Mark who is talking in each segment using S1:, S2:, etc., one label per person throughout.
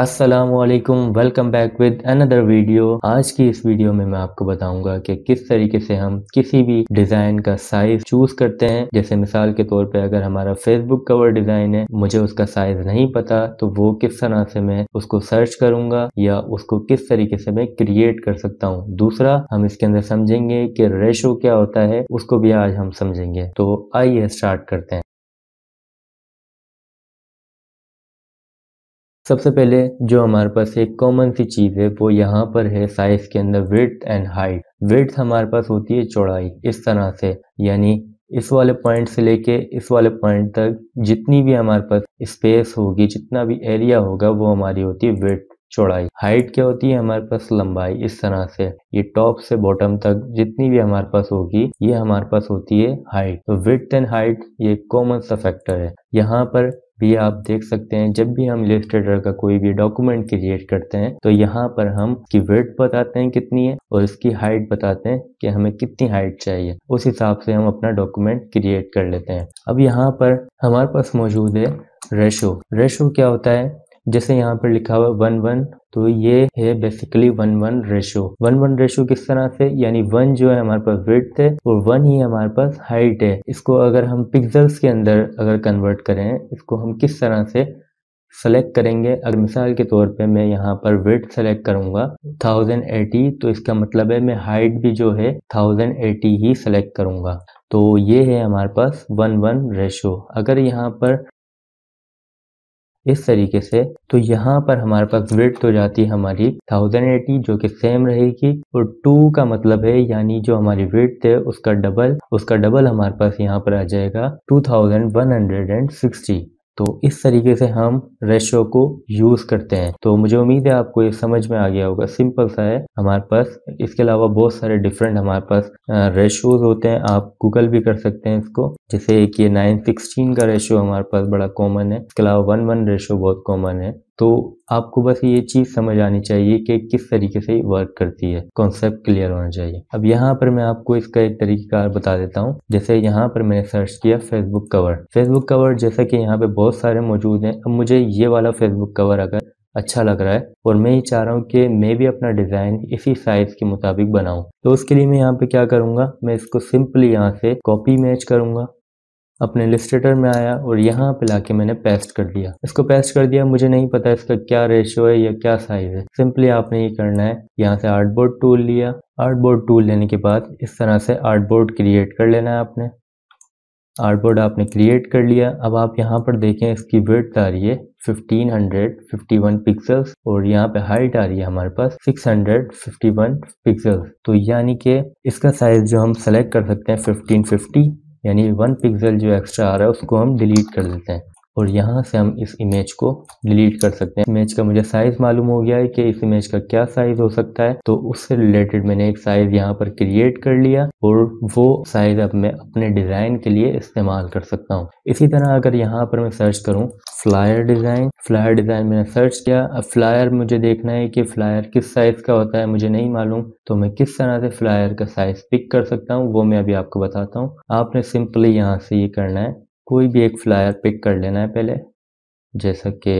S1: Aslam welcome back with another video आज की इस वीडियो में मैं आपको बताऊंगा कि किस तरीके से हम किसी भी डिज़ाइन का साइज चूज करते हैं जैसे मिसाल के तौर पे अगर हमारा फेसबुक कवर डिज़ाइन है मुझे उसका साइज नहीं पता तो वो किस तरह से मैं उसको सर्च करूंगा या उसको किस तरीके से मैं क्रिएट कर सकता हूँ दूसरा हम इसके अंदर समझेंगे कि रेशो क्या होता है उसको भी आज हम समझेंगे तो आइए स्टार्ट करते हैं सबसे पहले जो हमारे पास एक कॉमन सी चीज़ है वो यहाँ पर है साइज के अंदर विथ एंड हाइट विथ हमारे पास होती है चौड़ाई इस तरह से यानी इस वाले पॉइंट से लेके इस वाले पॉइंट तक जितनी भी हमारे पास स्पेस होगी जितना भी एरिया होगा वो हमारी होती है विथ चौड़ाई हाइट क्या होती है हमारे पास लंबाई इस तरह से ये टॉप से बॉटम तक जितनी भी हमारे पास होगी ये हमारे पास होती है हाइट तो विथ एंड हाइट ये कॉमन सा फैक्टर है यहाँ पर भी आप देख सकते हैं जब भी हम इलेस्ट्रेटर का कोई भी डॉक्यूमेंट क्रिएट करते हैं तो यहाँ पर हम की वेट बताते हैं कितनी है और इसकी हाइट बताते हैं कि हमें कितनी हाइट चाहिए उस हिसाब से हम अपना डॉक्यूमेंट क्रिएट कर लेते हैं अब यहाँ पर हमारे पास मौजूद है रेशो रेशो क्या होता है जैसे यहाँ पर लिखा हुआ वन वन तो ये है basically one one ratio one one ratio किस तरह से यानी वन जो है हमारे पास वेट है और वन ही हमारे पास हाइट है इसको अगर हम पिक्सल्स के अंदर अगर कन्वर्ट करें इसको हम किस तरह से सेलेक्ट करेंगे अगर मिसाल के तौर पे मैं यहाँ पर वेट सेलेक्ट थाउजेंड एटी तो इसका मतलब है मैं हाइट भी जो है थाउजेंड एटी ही सेलेक्ट करूंगा तो ये है हमारे पास वन वन रेशो अगर यहाँ पर इस तरीके से तो यहाँ पर हमारे पास वेट हो जाती है हमारी थाउजेंड एटी जो कि सेम रहेगी और टू का मतलब है यानी जो हमारी वेट है उसका डबल उसका डबल हमारे पास यहाँ पर आ जाएगा two thousand one hundred and sixty तो इस तरीके से हम रेशो को यूज़ करते हैं तो मुझे उम्मीद है आपको ये समझ में आ गया होगा सिंपल सा है हमारे पास इसके अलावा बहुत सारे डिफरेंट हमारे पास रेशोज होते हैं आप गूगल भी कर सकते हैं इसको जैसे एक ये नाइन सिक्सटीन का रेशो हमारे पास बड़ा कॉमन है इसके अलावा वन वन रेशो बहुत कॉमन है तो आपको बस ये चीज़ समझ आनी चाहिए कि किस तरीके से वर्क करती है कॉन्सेप्ट क्लियर होना चाहिए अब यहाँ पर मैं आपको इसका एक तरीका बता देता हूँ जैसे यहाँ पर मैंने सर्च किया फेसबुक कवर फेसबुक कवर जैसा कि यहाँ पे बहुत सारे मौजूद हैं अब मुझे ये वाला फेसबुक कवर अगर अच्छा लग रहा है और मैं ये चाह रहा हूँ कि मैं भी अपना डिज़ाइन इसी साइज़ के मुताबिक बनाऊँ तो उसके लिए मैं यहाँ पे क्या करूंगा मैं इसको सिंपली यहाँ से कॉपी मैच करूंगा अपने लिस्टेटर में आया और यहाँ पे लाके मैंने पेस्ट कर दिया इसको पेस्ट कर दिया मुझे नहीं पता इसका क्या रेशियो है या क्या साइज है सिंपली आपने ये करना है यहाँ से आर्टबोर्ड टूल लिया आर्टबोर्ड टूल लेने के बाद इस तरह से आर्टबोर्ड क्रिएट कर लेना है आपने आर्टबोर्ड आपने क्रिएट कर लिया अब आप यहाँ पर देखें इसकी वेट आ रही है 1551 पिक्सल्स और यहाँ पे हाइट आ रही है हमारे पास 651 पिक्सल्स तो यानी कि इसका साइज जो हम सेलेक्ट कर सकते हैं 1550 यानी वन पिक्सल जो एक्स्ट्रा आ रहा है उसको हम डिलीट कर देते हैं और यहाँ से हम इस इमेज को डिलीट कर सकते हैं इमेज का मुझे साइज मालूम हो गया है कि इस इमेज का क्या साइज हो सकता है तो उससे रिलेटेड मैंने एक साइज यहाँ पर क्रिएट कर लिया और वो साइज अब मैं अपने डिजाइन के लिए इस्तेमाल कर सकता हूँ इसी तरह अगर यहाँ पर मैं सर्च करूँ फ्लायर डिजाइन फ्लायर डिजाइन मैंने सर्च किया अब फ्लायर मुझे देखना है कि फ्लायर किस साइज का होता है मुझे नहीं मालूम तो मैं किस तरह से फ्लायर का साइज पिक कर सकता हूँ वो मैं अभी आपको बताता हूँ आपने सिंपली यहाँ से ये करना है कोई भी एक फ्लायर पिक कर लेना है पहले जैसा कि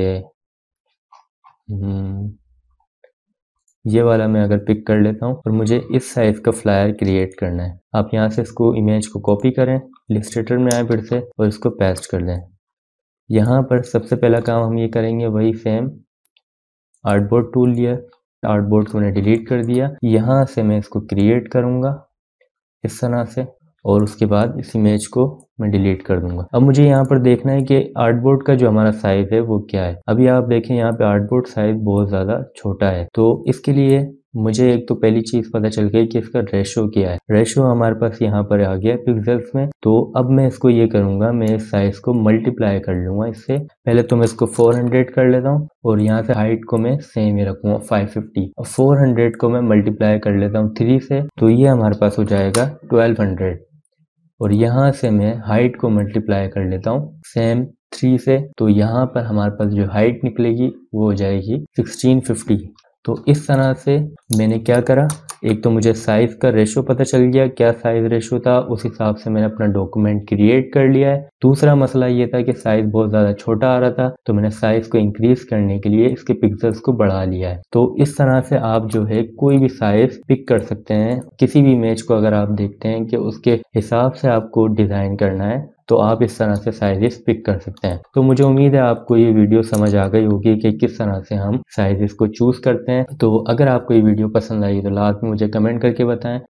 S1: हम्म, ये वाला मैं अगर पिक कर लेता हूँ और मुझे इस साइज़ का फ्लायर क्रिएट करना है आप यहाँ से इसको इमेज को कॉपी करें लिस्टेटर में आए फिर से और इसको पेस्ट कर दें यहाँ पर सबसे पहला काम हम ये करेंगे वही सेम आर्टबोर्ड टूल लिया आर्टबोर्ड को मैंने डिलीट कर दिया यहाँ से मैं इसको क्रिएट करूँगा इस तरह से और उसके बाद इस इमेज को मैं डिलीट कर दूंगा अब मुझे यहाँ पर देखना है कि आर्टबोर्ड का जो हमारा साइज है वो क्या है अभी आप देखें यहाँ पे आर्टबोर्ड साइज बहुत ज़्यादा छोटा है तो इसके लिए मुझे एक तो पहली चीज़ पता चल गई कि इसका रेशो क्या है रेशो हमारे पास यहाँ पर आ गया पिक्सल्स में तो अब मैं इसको ये करूंगा मैं इस साइज़ को मल्टीप्लाई कर लूंगा इससे पहले तो मैं इसको 400 कर लेता हूँ और यहाँ से हाइट को मैं सेम ही रखूंगा 550 और 400 को मैं मल्टीप्लाई कर लेता हूँ थ्री से तो ये हमारे पास हो जाएगा ट्वेल्व और यहाँ से मैं हाइट को मल्टीप्लाई कर लेता हूँ सेम थ्री से तो यहाँ पर हमारे पास जो हाइट निकलेगी वो हो जाएगी सिक्सटीन फिफ्टी तो इस तरह से मैंने क्या करा एक तो मुझे साइज़ का रेशो पता चल गया क्या साइज़ रेशो था उस हिसाब से मैंने अपना डॉक्यूमेंट क्रिएट कर लिया है दूसरा मसला ये था कि साइज़ बहुत ज़्यादा छोटा आ रहा था तो मैंने साइज़ को इंक्रीज़ करने के लिए इसके पिक्सल्स को बढ़ा लिया है तो इस तरह से आप जो है कोई भी साइज़ पिक कर सकते हैं किसी भी इमेज को अगर आप देखते हैं कि उसके हिसाब से आपको डिज़ाइन करना है तो आप इस तरह से साइजेस पिक कर सकते हैं तो मुझे उम्मीद है आपको ये वीडियो समझ आ गई होगी कि किस तरह से हम साइजेस को चूज़ करते हैं तो अगर आपको ये वीडियो पसंद आई तो लास्ट में मुझे कमेंट करके बताएं